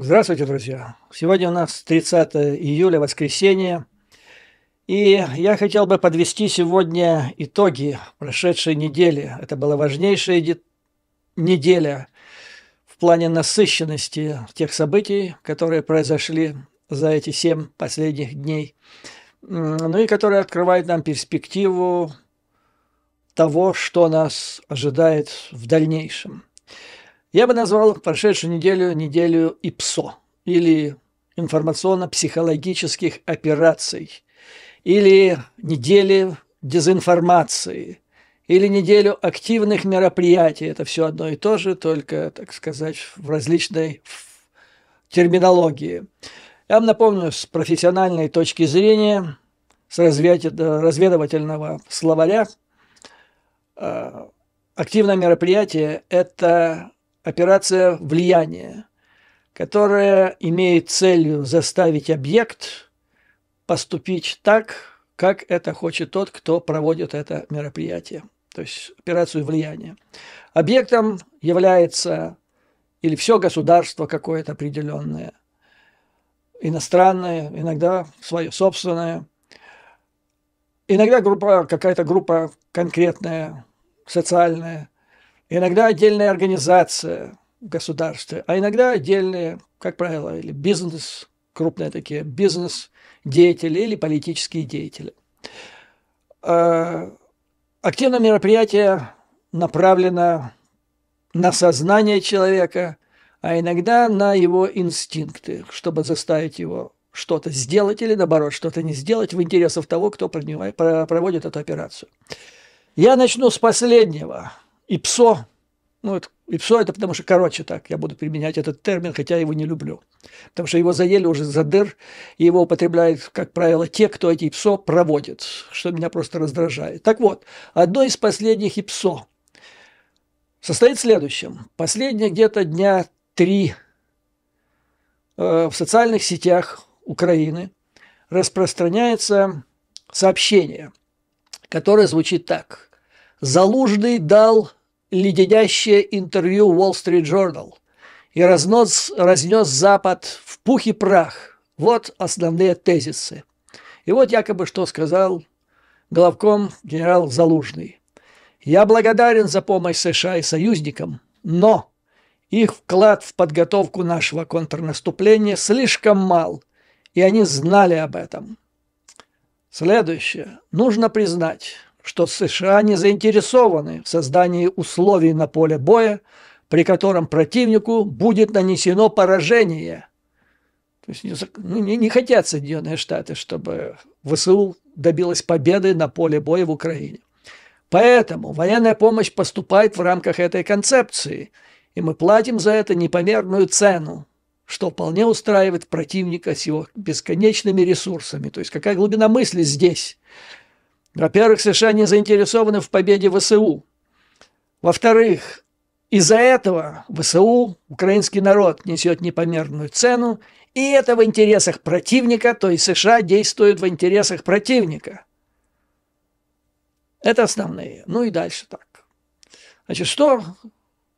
Здравствуйте, друзья! Сегодня у нас 30 июля, воскресенье, и я хотел бы подвести сегодня итоги прошедшей недели. Это была важнейшая неделя в плане насыщенности тех событий, которые произошли за эти семь последних дней, ну и которые открывают нам перспективу того, что нас ожидает в дальнейшем – я бы назвал прошедшую неделю неделю ИПСО или информационно-психологических операций, или недели дезинформации, или неделю активных мероприятий. Это все одно и то же, только, так сказать, в различной терминологии. Я вам напомню, с профессиональной точки зрения, с разведывательного словаря, а, активное мероприятие – это операция влияния, которая имеет целью заставить объект поступить так, как это хочет тот, кто проводит это мероприятие, то есть операцию влияния. Объектом является или все государство какое-то определенное, иностранное, иногда свое собственное, иногда группа, какая-то группа конкретная, социальная – Иногда отдельная организация государства, а иногда отдельные, как правило, или бизнес, крупные такие бизнес-деятели или политические деятели. А, активное мероприятие направлено на сознание человека, а иногда на его инстинкты, чтобы заставить его что-то сделать или, наоборот, что-то не сделать в интересах того, кто проводит эту операцию. Я начну с последнего – ИПСО, ну, это, ИПСО это потому что, короче так, я буду применять этот термин, хотя его не люблю. Потому что его заели уже за дыр, и его употребляют, как правило, те, кто эти ИПСО проводит, что меня просто раздражает. Так вот, одно из последних ИПСО состоит в следующем. Последние где-то дня три э, в социальных сетях Украины распространяется сообщение, которое звучит так. Залужный дал леденящее интервью Wall Street Journal и разнос, разнес Запад в пух и прах. Вот основные тезисы. И вот якобы что сказал главком генерал Залужный. «Я благодарен за помощь США и союзникам, но их вклад в подготовку нашего контрнаступления слишком мал, и они знали об этом». Следующее. Нужно признать, что США не заинтересованы в создании условий на поле боя, при котором противнику будет нанесено поражение. То есть не, ну, не, хотят Соединенные Штаты, чтобы ВСУ добилась победы на поле боя в Украине. Поэтому военная помощь поступает в рамках этой концепции, и мы платим за это непомерную цену, что вполне устраивает противника с его бесконечными ресурсами. То есть какая глубина мысли здесь? Во-первых, США не заинтересованы в победе ВСУ. Во-вторых, из-за этого ВСУ, украинский народ, несет непомерную цену, и это в интересах противника, то есть США действует в интересах противника. Это основные. Ну и дальше так. Значит, что?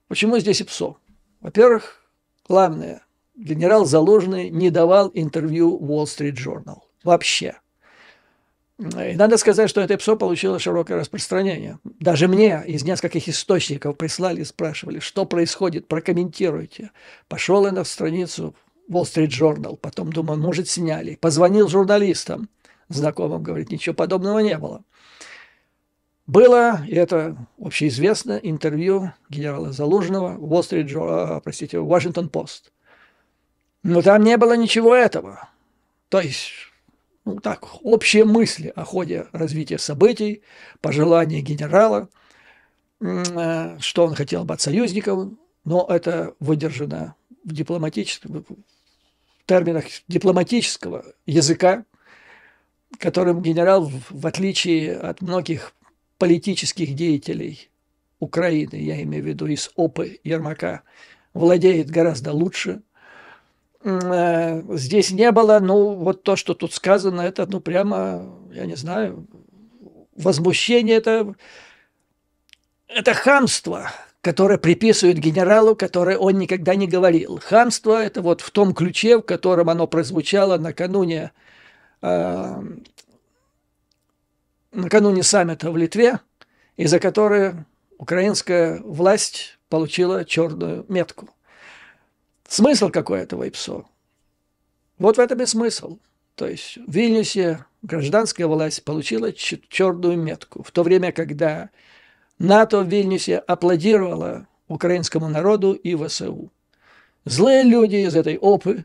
Почему здесь ИПСО? Во-первых, главное, генерал Заложный не давал интервью Wall Street Journal. Вообще. И надо сказать, что это псо получило широкое распространение. Даже мне из нескольких источников прислали спрашивали, что происходит, прокомментируйте. Пошел я на страницу Wall Street Journal, потом думал, может, сняли. Позвонил журналистам, знакомым, говорит, ничего подобного не было. Было, и это общеизвестно, интервью генерала Залужного в Wall Street Journal, а, простите, Washington Post. Но там не было ничего этого. То есть ну, так, общие мысли о ходе развития событий, пожелания генерала, э, что он хотел бы от союзников, но это выдержано в дипломатическом в терминах дипломатического языка, которым генерал, в отличие от многих политических деятелей Украины, я имею в виду из ОПы Ермака, владеет гораздо лучше – Э, здесь не было, ну, вот то, что тут сказано, это, ну, прямо, я не знаю, возмущение, это, это хамство, которое приписывают генералу, которое он никогда не говорил. Хамство – это вот в том ключе, в котором оно прозвучало накануне, э, накануне саммита в Литве, из-за которой украинская власть получила черную метку – Смысл какой этого ИПСО? Вот в этом и смысл. То есть в Вильнюсе гражданская власть получила черную метку, в то время, когда НАТО в Вильнюсе аплодировало украинскому народу и ВСУ. Злые люди из этой опы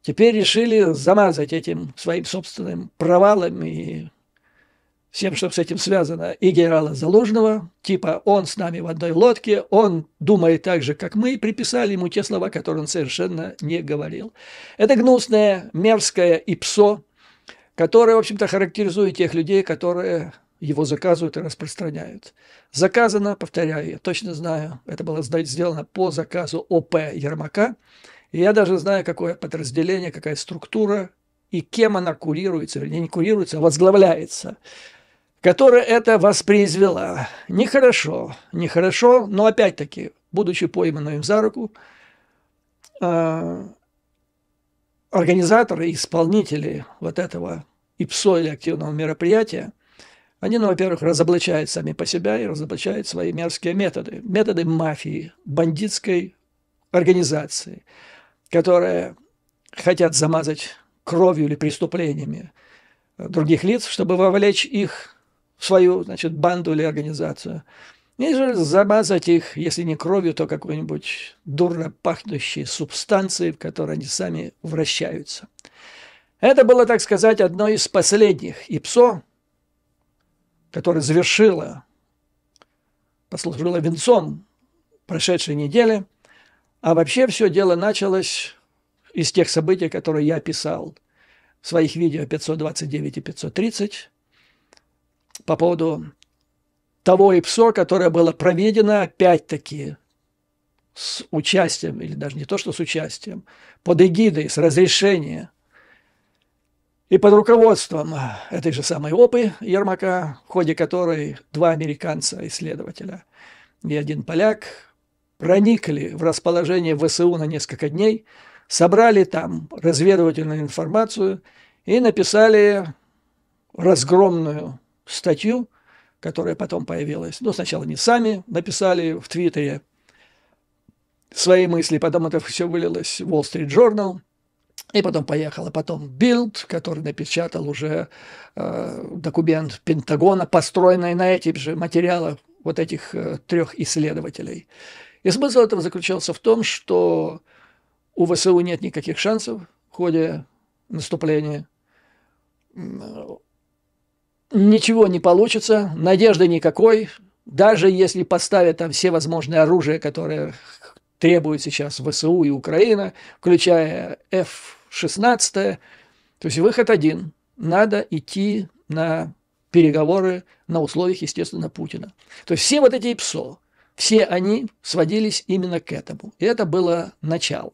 теперь решили замазать этим своим собственным провалом и всем, что с этим связано, и генерала Заложного, типа «он с нами в одной лодке», «он думает так же, как мы», приписали ему те слова, которые он совершенно не говорил. Это гнусное, мерзкое ипсо, которое, в общем-то, характеризует тех людей, которые его заказывают и распространяют. Заказано, повторяю, я точно знаю, это было сделано по заказу ОП Ермака, и я даже знаю, какое подразделение, какая структура и кем она курируется, вернее, не курируется, а возглавляется которая это воспроизвела. Нехорошо, нехорошо, но опять-таки, будучи пойманным за руку, а, организаторы, исполнители вот этого ИПСО или активного мероприятия, они, ну, во-первых, разоблачают сами по себя и разоблачают свои мерзкие методы. Методы мафии, бандитской организации, которые хотят замазать кровью или преступлениями других лиц, чтобы вовлечь их свою, значит, банду или организацию. И же замазать их, если не кровью, то какой-нибудь дурно пахнущей субстанцией, в которой они сами вращаются. Это было, так сказать, одно из последних ИПСО, которое завершило, послужило венцом прошедшей недели. А вообще все дело началось из тех событий, которые я писал в своих видео 529 и 530, по поводу того ИПСО, которое было проведено опять-таки с участием, или даже не то, что с участием, под эгидой, с разрешения и под руководством этой же самой ОПы Ермака, в ходе которой два американца-исследователя и один поляк проникли в расположение ВСУ на несколько дней, собрали там разведывательную информацию и написали разгромную статью, которая потом появилась. Но ну, сначала они сами написали в Твиттере свои мысли, потом это все вылилось в Wall Street Journal, и потом поехала потом Билд, который напечатал уже э, документ Пентагона, построенный на этих же материалах вот этих э, трех исследователей. И смысл этого заключался в том, что у ВСУ нет никаких шансов в ходе наступления ничего не получится, надежды никакой, даже если поставят там все возможные оружия, которые требуют сейчас ВСУ и Украина, включая F-16, то есть выход один. Надо идти на переговоры на условиях, естественно, Путина. То есть все вот эти ПСО, все они сводились именно к этому. И это было начало.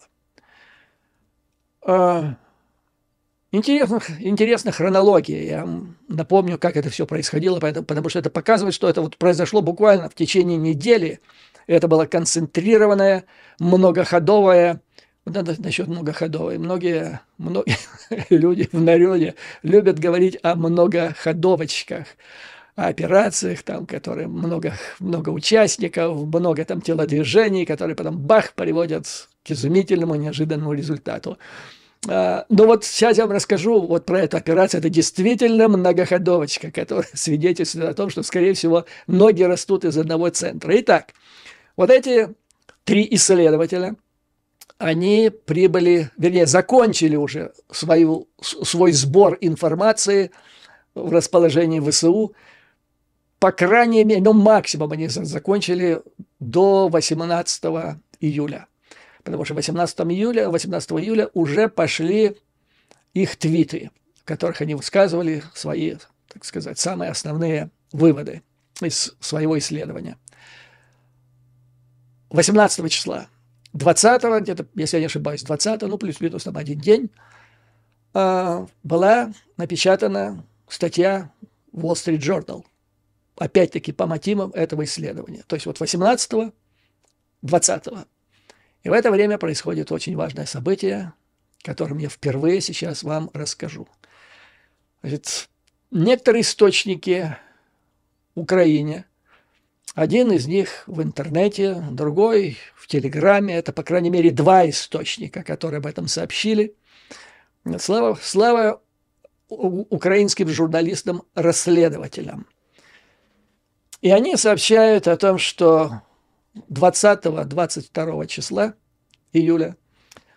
А, Интересно, интересна хронология. Я напомню, как это все происходило, поэтому, потому что это показывает, что это вот произошло буквально в течение недели. Это было концентрированное, многоходовое, надо насчет многоходовой. Многие, многие люди в народе любят говорить о многоходовочках о операциях, там, которые много, много участников, много там телодвижений, которые потом бах приводят к изумительному, неожиданному результату. А, Но ну вот сейчас я вам расскажу вот про эту операцию. Это действительно многоходовочка, которая свидетельствует о том, что, скорее всего, ноги растут из одного центра. Итак, вот эти три исследователя, они прибыли, вернее, закончили уже свою, свой сбор информации в расположении ВСУ. По крайней мере, ну, максимум они закончили до 18 июля потому что 18 июля, 18 июля уже пошли их твиты, в которых они высказывали свои, так сказать, самые основные выводы из своего исследования. 18 числа, 20 где-то, если я не ошибаюсь, 20 ну, плюс-минус там один день, а, была напечатана статья Wall Street Journal, опять-таки по мотивам этого исследования. То есть вот 18 20 и в это время происходит очень важное событие, которым я впервые сейчас вам расскажу. Значит, некоторые источники Украине, один из них в интернете, другой в Телеграме, это, по крайней мере, два источника, которые об этом сообщили. Слава, слава украинским журналистам-расследователям. И они сообщают о том, что 20-22 числа июля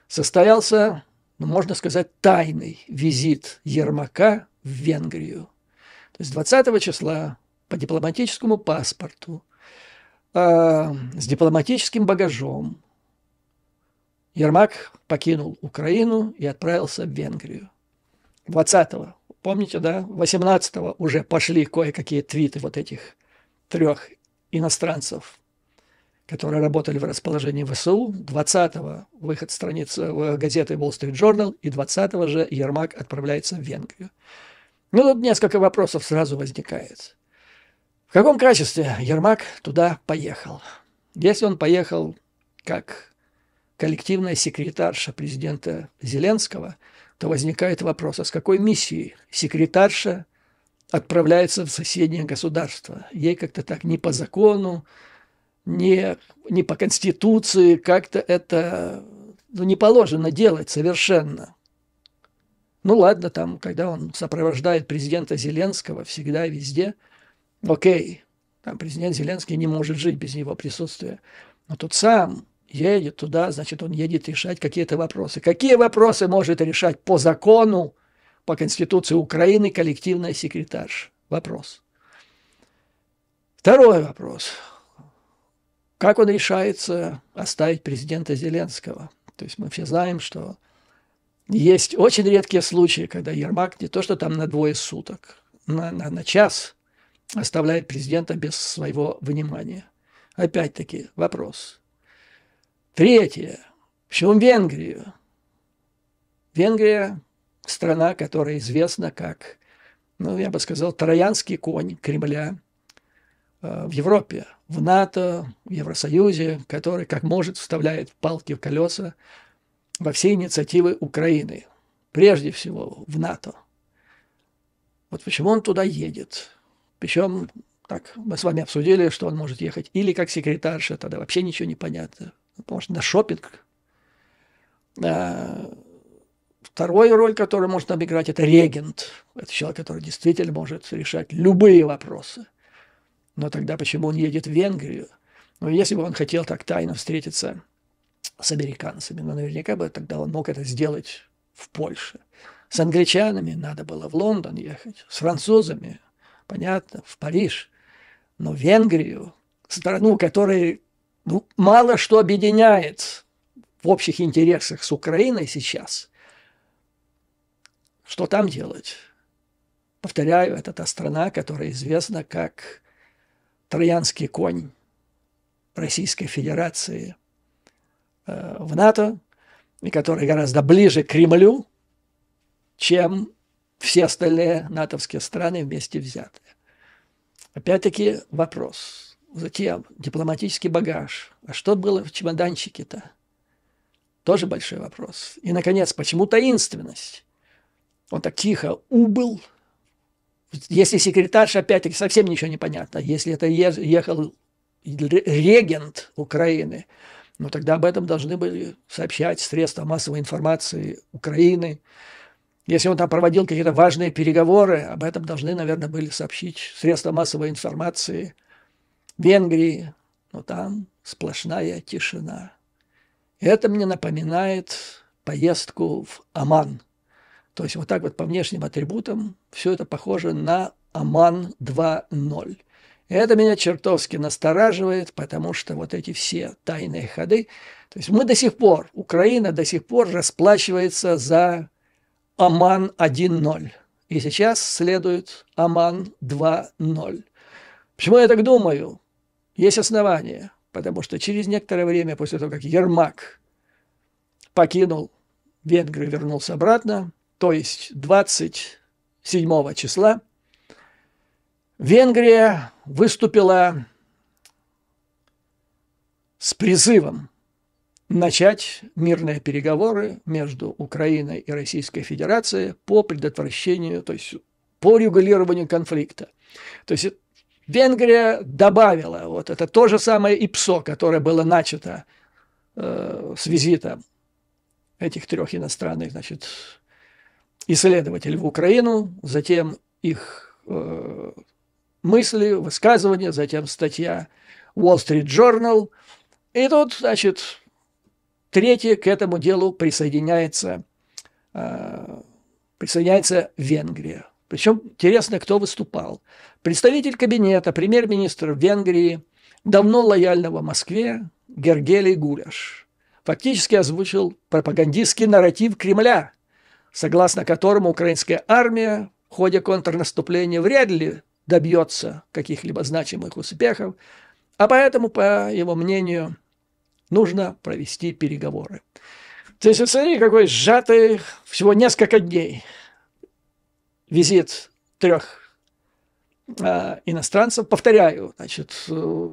состоялся, ну, можно сказать, тайный визит Ермака в Венгрию. То есть 20 числа по дипломатическому паспорту, э, с дипломатическим багажом Ермак покинул Украину и отправился в Венгрию. 20-го, помните, да, 18-го уже пошли кое-какие твиты вот этих трех иностранцев которые работали в расположении ВСУ. 20-го выход страниц э, газеты Wall Street Journal, и 20-го же Ермак отправляется в Венгрию. Ну, тут несколько вопросов сразу возникает. В каком качестве Ермак туда поехал? Если он поехал как коллективная секретарша президента Зеленского, то возникает вопрос, а с какой миссией секретарша отправляется в соседнее государство? Ей как-то так не по закону, не, не по Конституции, как-то это ну, не положено делать совершенно. Ну ладно, там, когда он сопровождает президента Зеленского всегда и везде, окей, там президент Зеленский не может жить без его присутствия. Но тут сам едет туда, значит, он едет решать какие-то вопросы. Какие вопросы может решать по закону, по Конституции Украины коллективный секретарь? Вопрос. Второй вопрос. Как он решается оставить президента Зеленского? То есть мы все знаем, что есть очень редкие случаи, когда Ермак не то, что там на двое суток, на, на, на час оставляет президента без своего внимания. Опять-таки вопрос. Третье. Почему Венгрию? Венгрия – страна, которая известна как, ну, я бы сказал, троянский конь Кремля э, в Европе в НАТО, в Евросоюзе, который как может вставляет палки в колеса во все инициативы Украины, прежде всего в НАТО. Вот почему он туда едет. Причем, так, мы с вами обсудили, что он может ехать или как секретарша, тогда вообще ничего не понятно. Может, на шопинг. А, вторую роль, которую может обыграть, это регент. Это человек, который действительно может решать любые вопросы – но тогда почему он едет в Венгрию? ну, если бы он хотел так тайно встретиться с американцами, но ну, наверняка бы тогда он мог это сделать в Польше. С англичанами надо было в Лондон ехать, с французами, понятно, в Париж. Но Венгрию, страну, которая ну, мало что объединяет в общих интересах с Украиной сейчас, что там делать? Повторяю, это та страна, которая известна как троянский конь Российской Федерации э, в НАТО, и который гораздо ближе к Кремлю, чем все остальные натовские страны вместе взятые. Опять-таки вопрос. Затем дипломатический багаж. А что было в чемоданчике-то? Тоже большой вопрос. И, наконец, почему таинственность? Он так тихо убыл – если секретарша, опять-таки, совсем ничего не понятно. Если это ехал регент Украины, ну тогда об этом должны были сообщать средства массовой информации Украины. Если он там проводил какие-то важные переговоры, об этом должны, наверное, были сообщить средства массовой информации Венгрии. Но там сплошная тишина. Это мне напоминает поездку в Аман. То есть вот так вот по внешним атрибутам все это похоже на Аман 2.0. Это меня чертовски настораживает, потому что вот эти все тайные ходы, то есть мы до сих пор, Украина до сих пор расплачивается за Аман 1.0. И сейчас следует Аман 2.0. Почему я так думаю? Есть основания, потому что через некоторое время после того, как Ермак покинул Венгрию, вернулся обратно, то есть 27 числа, Венгрия выступила с призывом начать мирные переговоры между Украиной и Российской Федерацией по предотвращению, то есть по регулированию конфликта. То есть Венгрия добавила, вот это то же самое ИПСО, которое было начато э, с визита этих трех иностранных, значит, исследователей в Украину, затем их э, мысли, высказывания, затем статья Wall Street Journal. И тут, значит, третье к этому делу присоединяется, э, присоединяется Венгрия. Причем интересно, кто выступал. Представитель кабинета, премьер-министр Венгрии, давно лояльного Москве, Гергелий Гуляш, фактически озвучил пропагандистский нарратив Кремля – согласно которому украинская армия в ходе контрнаступления вряд ли добьется каких-либо значимых успехов, а поэтому, по его мнению, нужно провести переговоры. То есть, смотри, какой сжатый, всего несколько дней визит трех э, а, иностранцев. Повторяю, значит, э,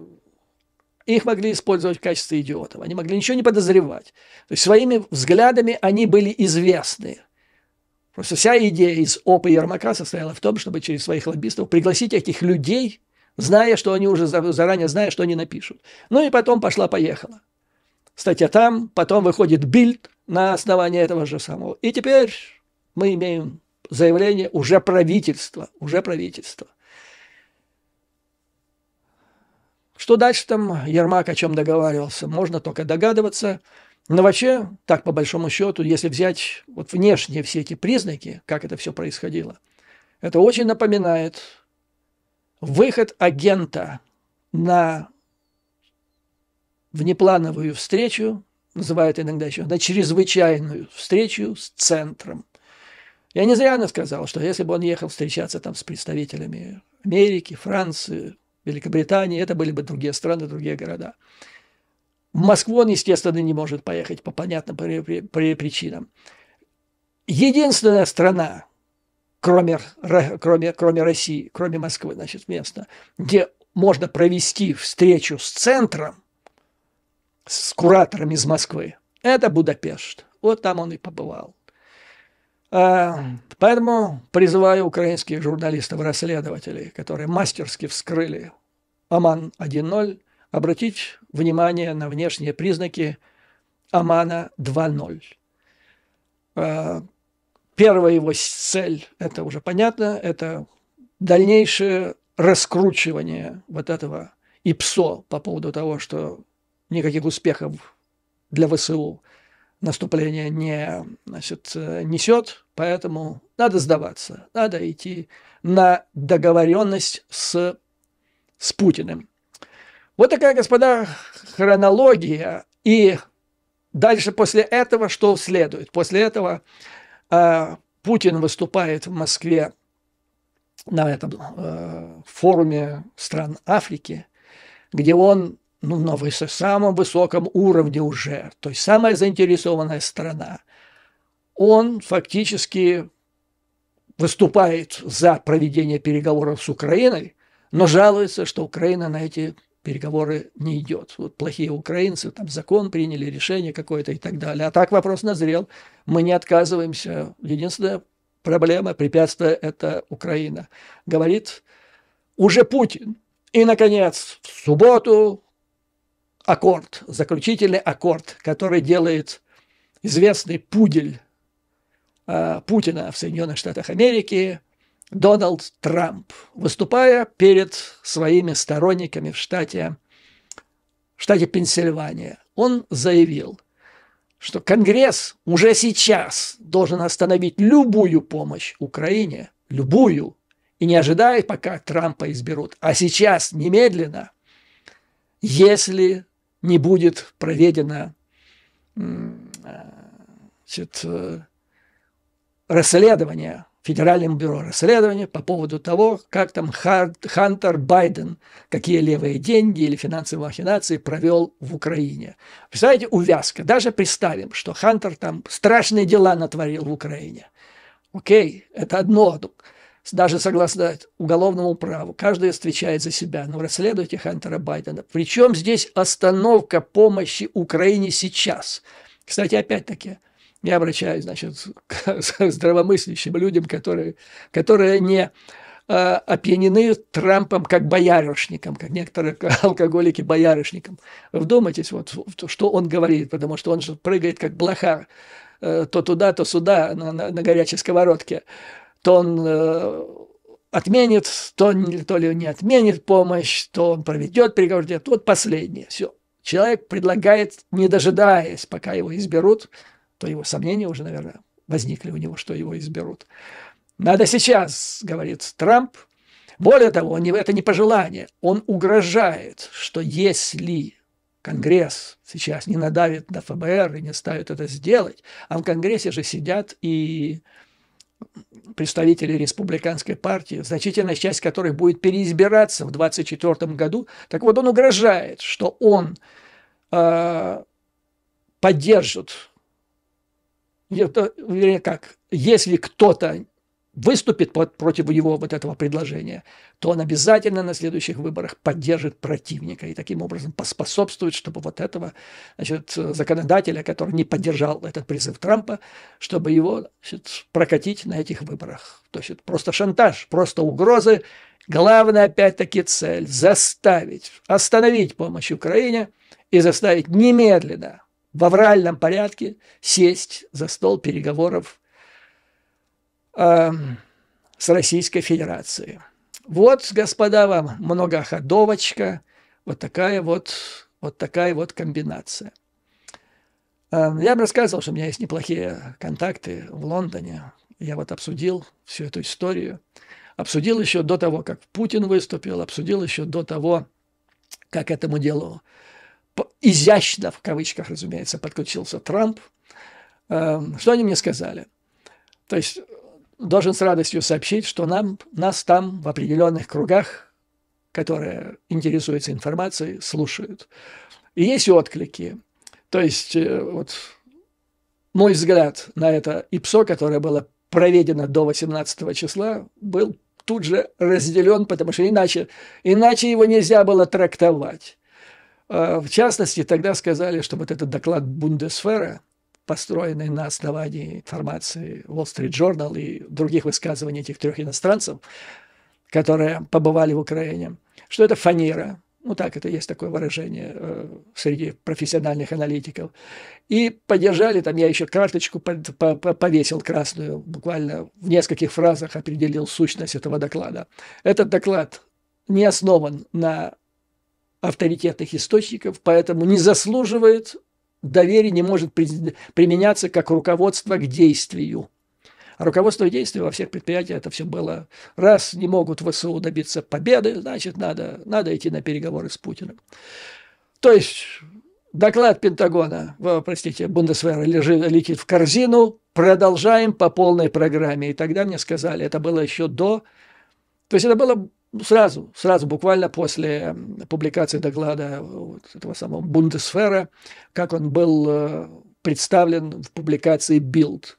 их могли использовать в качестве идиотов. Они могли ничего не подозревать. То есть, своими взглядами они были известны Просто вся идея из ОПа Ермака состояла в том, чтобы через своих лоббистов пригласить этих людей, зная, что они уже заранее знают, что они напишут. Ну и потом пошла-поехала. Статья там, потом выходит бильд на основании этого же самого. И теперь мы имеем заявление уже правительства, уже правительства. Что дальше там Ермак о чем договаривался, можно только догадываться. Но вообще, так по большому счету, если взять вот внешние все эти признаки, как это все происходило, это очень напоминает выход агента на внеплановую встречу, называют иногда еще, на чрезвычайную встречу с центром. Я не зря сказал, что если бы он ехал встречаться там с представителями Америки, Франции, Великобритании, это были бы другие страны, другие города. В Москву он, естественно, не может поехать по понятным причинам. Единственная страна, кроме, кроме, кроме России, кроме Москвы, значит, место, где можно провести встречу с центром, с куратором из Москвы, это Будапешт. Вот там он и побывал. А, поэтому призываю украинских журналистов-расследователей, которые мастерски вскрыли Оман 1.0, обратить внимание на внешние признаки Амана 2.0. А, первая его цель, это уже понятно, это дальнейшее раскручивание вот этого ИПСО по поводу того, что никаких успехов для ВСУ наступление не значит, несет, поэтому надо сдаваться, надо идти на договоренность с, с Путиным. Вот такая, господа, хронология. И дальше после этого что следует? После этого э, Путин выступает в Москве на этом э, форуме стран Африки, где он ну, на выс- самом высоком уровне уже, то есть самая заинтересованная страна, он фактически выступает за проведение переговоров с Украиной, но жалуется, что Украина на эти переговоры не идет. Вот плохие украинцы, там закон приняли, решение какое-то и так далее. А так вопрос назрел. Мы не отказываемся. Единственная проблема, препятствие – это Украина. Говорит уже Путин. И, наконец, в субботу аккорд, заключительный аккорд, который делает известный пудель а, Путина в Соединенных Штатах Америки – Дональд Трамп, выступая перед своими сторонниками в штате, в штате Пенсильвания, он заявил, что Конгресс уже сейчас должен остановить любую помощь Украине, любую, и не ожидая, пока Трампа изберут, а сейчас, немедленно, если не будет проведено а, значит, э, расследование Федеральным бюро расследования по поводу того, как там Хантер Байден, какие левые деньги или финансовые махинации провел в Украине. Представляете, увязка. Даже представим, что Хантер там страшные дела натворил в Украине. Окей, это одно. Даже согласно уголовному праву, каждый отвечает за себя. Но ну, расследуйте Хантера Байдена. Причем здесь остановка помощи Украине сейчас. Кстати, опять-таки, я обращаюсь, значит, к здравомыслящим людям, которые, которые не а, опьянены Трампом как боярышником, как некоторые алкоголики боярышником. Вдумайтесь, вот, что он говорит, потому что он же прыгает как блоха э, то туда, то сюда на, на, на горячей сковородке. То он э, отменит, то, то ли не отменит помощь, то он проведет переговор. Вот последнее, все. Человек предлагает, не дожидаясь, пока его изберут, то его сомнения уже, наверное, возникли у него, что его изберут. Надо сейчас, говорит Трамп. Более того, это не пожелание. Он угрожает, что если Конгресс сейчас не надавит на ФБР и не ставит это сделать, а в Конгрессе же сидят и представители республиканской партии, значительная часть которых будет переизбираться в 2024 году. Так вот, он угрожает, что он э, поддержит вернее как, если кто-то выступит против его вот этого предложения, то он обязательно на следующих выборах поддержит противника и таким образом поспособствует, чтобы вот этого значит, законодателя, который не поддержал этот призыв Трампа, чтобы его значит, прокатить на этих выборах. То есть просто шантаж, просто угрозы. Главная опять-таки цель – заставить, остановить помощь Украине и заставить немедленно в авральном порядке сесть за стол переговоров э, с Российской Федерацией. Вот, господа, вам многоходовочка, вот такая вот, вот такая вот комбинация. Э, я вам рассказывал, что у меня есть неплохие контакты в Лондоне. Я вот обсудил всю эту историю. Обсудил еще до того, как Путин выступил, обсудил еще до того, как этому делу изящно, в кавычках, разумеется, подключился Трамп. Эм, что они мне сказали? То есть, э, должен с радостью сообщить, что нам, нас там в определенных кругах, которые интересуются информацией, слушают. И есть отклики. То есть, э, вот мой взгляд на это ИПСО, которое было проведено до 18 числа, был тут же разделен, потому что иначе, иначе его нельзя было трактовать. Э, в частности, тогда сказали, что вот этот доклад Бундесфера, построенный на основании информации Wall Street Journal и других высказываний этих трех иностранцев, которые побывали в Украине, что это фанера, ну так это есть такое выражение э, среди профессиональных аналитиков, и поддержали, там я еще карточку под, по, по, повесил красную, буквально в нескольких фразах определил сущность этого доклада. Этот доклад не основан на авторитетных источников, поэтому не заслуживает доверия, не может применяться как руководство к действию. руководство и действие во всех предприятиях это все было. Раз не могут ВСУ добиться победы, значит, надо, надо идти на переговоры с Путиным. То есть доклад Пентагона, простите, Бундесвера лежит, летит в корзину, продолжаем по полной программе. И тогда мне сказали, это было еще до... То есть это было сразу, сразу, буквально после публикации доклада вот этого самого Бундесфера, как он был э, представлен в публикации «Билд».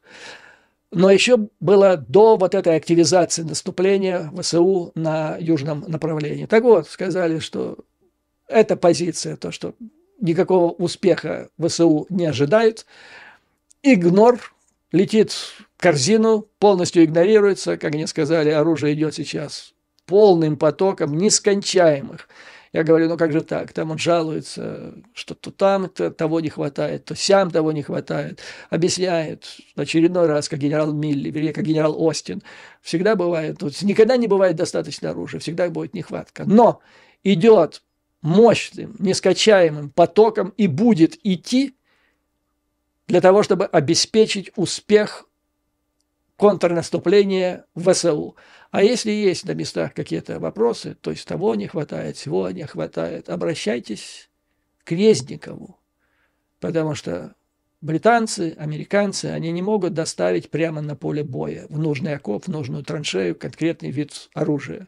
Но еще было до вот этой активизации наступления ВСУ на южном направлении. Так вот, сказали, что эта позиция, то, что никакого успеха ВСУ не ожидают, игнор летит в корзину, полностью игнорируется, как они сказали, оружие идет сейчас полным потоком нескончаемых. Я говорю, ну как же так, там он жалуется, что то там -то того не хватает, то сям того не хватает. Объясняет очередной раз, как генерал Милли, вернее, как генерал Остин. Всегда бывает, вот, никогда не бывает достаточно оружия, всегда будет нехватка. Но идет мощным, нескачаемым потоком и будет идти для того, чтобы обеспечить успех контрнаступление ВСУ. А если есть на местах какие-то вопросы, то есть того не хватает, всего не хватает, обращайтесь к Резникову, потому что британцы, американцы, они не могут доставить прямо на поле боя, в нужный окоп, в нужную траншею конкретный вид оружия.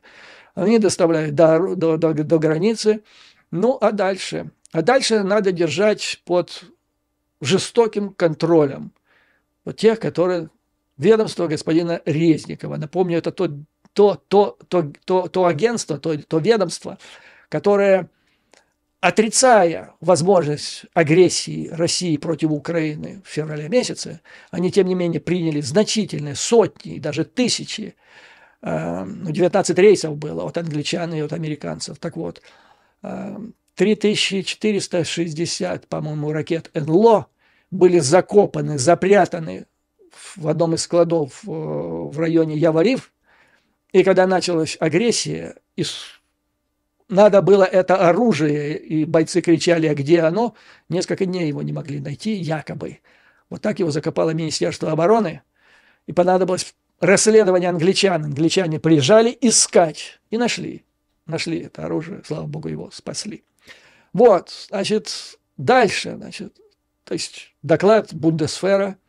Они доставляют до, до, до, до границы, ну а дальше? А дальше надо держать под жестоким контролем вот тех, которые ведомство господина Резникова. Напомню, это то, то, то, то, то, то агентство, то, то ведомство, которое, отрицая возможность агрессии России против Украины в феврале месяце, они, тем не менее, приняли значительные сотни, даже тысячи, 19 эм, ну, рейсов было от англичан и от американцев. Так вот, 3460, эм, по-моему, ракет НЛО были закопаны, запрятаны в одном из складов э, в районе Яварив, и когда началась агрессия, и надо было это оружие, и бойцы кричали, а где оно? Несколько дней его не могли найти, якобы. Вот так его закопало Министерство обороны, и понадобилось расследование англичан. Англичане приезжали искать и нашли. Нашли это оружие, слава богу, его спасли. Вот, значит, дальше, значит, то есть доклад Бундесфера –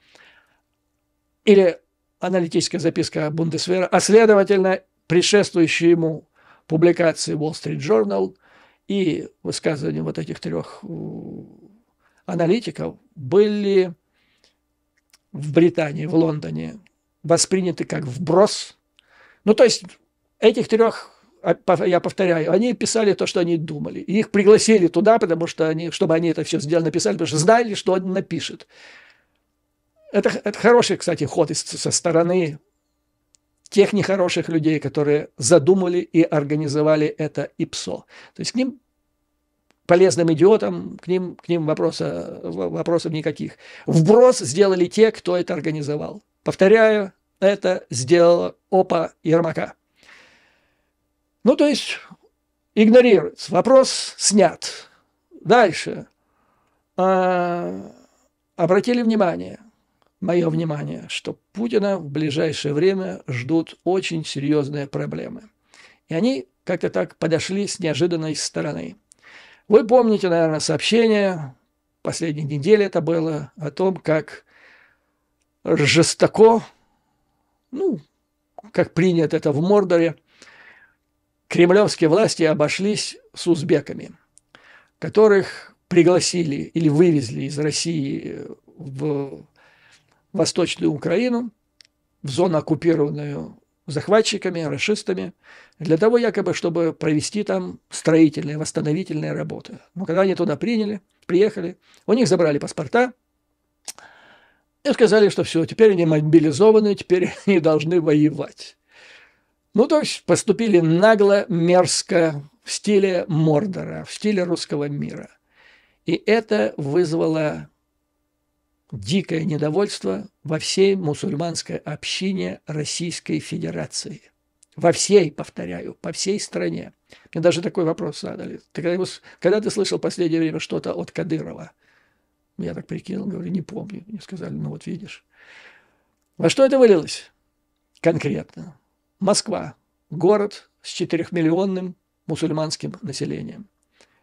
или аналитическая записка Бундесвера, а следовательно, предшествующие ему публикации Wall Street Journal и высказывания вот этих трех э, аналитиков были в Британии, в Лондоне восприняты как вброс. Ну, то есть этих трех, а, я повторяю, они писали то, что они думали. и Их пригласили туда, потому что они, чтобы они это все сделали, написали, потому что знали, что он напишет. Это, это хороший, кстати, ход из, со стороны тех нехороших людей, которые задумали и организовали это ИПСО. То есть к ним полезным идиотам, к ним, к ним вопроса, вопросов никаких. Вброс сделали те, кто это организовал. Повторяю, это сделала ОПА Ермака. Ну, то есть, игнорируется. Вопрос снят. Дальше. А, обратили внимание, мое внимание, что Путина в ближайшее время ждут очень серьезные проблемы. И они как-то так подошли с неожиданной стороны. Вы помните, наверное, сообщение, последней недели это было, о том, как жестоко, ну, как принято это в Мордоре, кремлевские власти обошлись с узбеками, которых пригласили или вывезли из России в Восточную Украину, в зону, оккупированную захватчиками, расистами, для того якобы, чтобы провести там строительные, восстановительные работы. Но когда они туда приняли, приехали, у них забрали паспорта и сказали, что все, теперь они мобилизованы, теперь они должны воевать. Ну, то есть поступили нагло, мерзко, в стиле Мордора, в стиле русского мира. И это вызвало дикое недовольство во всей мусульманской общине Российской Федерации. Во всей, повторяю, по всей стране. Мне даже такой вопрос задали. Ты когда, когда ты слышал в последнее время что-то от Кадырова? Я так прикинул, говорю, не помню. Мне сказали, ну вот видишь. Во что это вылилось конкретно? Москва. Город с четырехмиллионным мусульманским населением.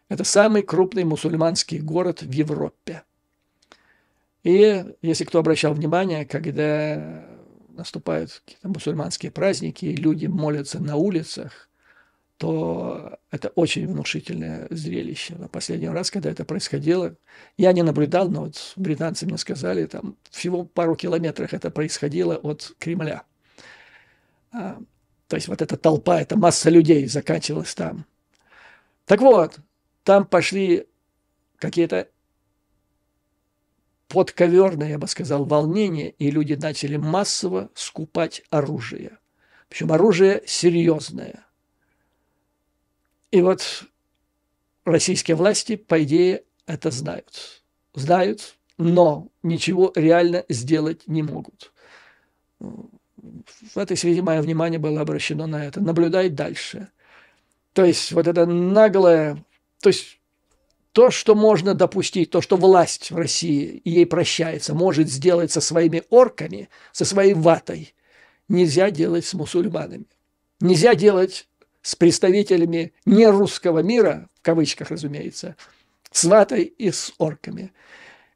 Это самый крупный мусульманский город в Европе – и если кто обращал внимание, когда наступают какие-то мусульманские праздники, и люди молятся на улицах, то это очень внушительное зрелище. На последний раз, когда это происходило, я не наблюдал, но вот британцы мне сказали, там всего пару километрах это происходило от Кремля. А, то есть вот эта толпа, эта масса людей заканчивалась там. Так вот, там пошли какие-то подковерное, я бы сказал, волнение, и люди начали массово скупать оружие. Причем оружие серьезное. И вот российские власти, по идее, это знают. Знают, но ничего реально сделать не могут. В этой связи мое внимание было обращено на это. Наблюдай дальше. То есть вот это наглое... То есть то, что можно допустить, то, что власть в России ей прощается, может сделать со своими орками, со своей ватой, нельзя делать с мусульманами. Нельзя делать с представителями не русского мира, в кавычках, разумеется, с ватой и с орками.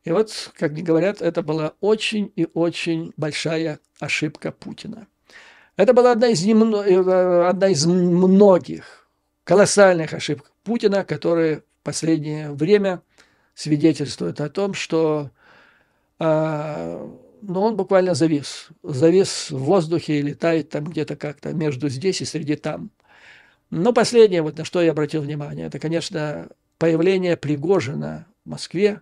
И вот, как мне говорят, это была очень и очень большая ошибка Путина. Это была одна из, немно... Э, одна из многих колоссальных ошибок Путина, которые последнее время свидетельствует о том, что э, ну, он буквально завис. Завис в воздухе и летает там где-то как-то между здесь и среди там. Но последнее, вот на что я обратил внимание, это, конечно, появление Пригожина в Москве,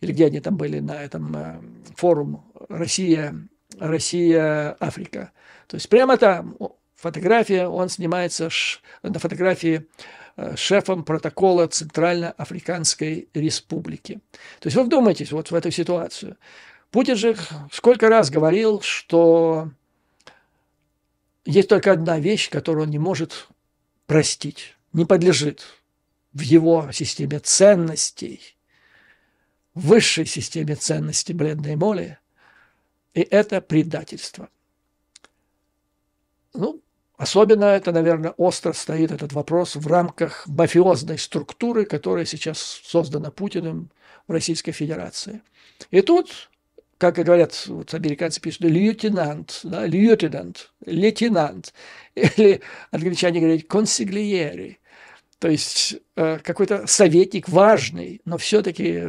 или где они там были на этом э, форум «Россия, Россия, Африка». То есть прямо там фотография, он снимается на фотографии Э, шефом протокола Центральноафриканской Республики. То есть вы вдумайтесь вот в эту ситуацию. Путин же сколько раз говорил, что есть только одна вещь, которую он не может простить, не подлежит в его системе ценностей, высшей системе ценностей бледной моли, и это предательство. Ну, Особенно это, наверное, остро стоит этот вопрос в рамках мафиозной структуры, которая сейчас создана Путиным в Российской Федерации. И тут, как и говорят вот американцы пишут, лейтенант, да, лейтенант, лейтенант, или англичане говорят консиглиери, то есть э, какой-то советник важный, но все-таки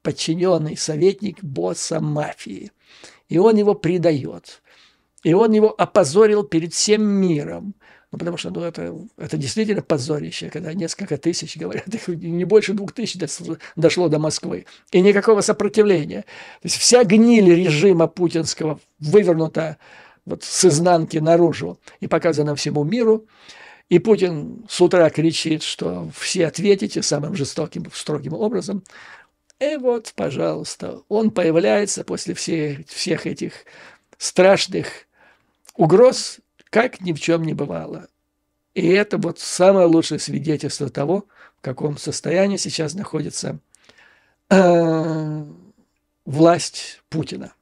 подчиненный советник босса мафии. И он его предает. И он его опозорил перед всем миром. Ну, потому что ну, это, это действительно позорище, когда несколько тысяч, говорят, их не больше двух тысяч дошло до Москвы. И никакого сопротивления. То есть вся гниль режима путинского вывернута вот с изнанки наружу и показана всему миру. И Путин с утра кричит, что все ответите самым жестоким, строгим образом. И вот, пожалуйста, он появляется после всех, всех этих страшных угроз, как ни в чем не бывало. И это вот самое лучшее свидетельство того, в каком состоянии сейчас находится э, власть Путина.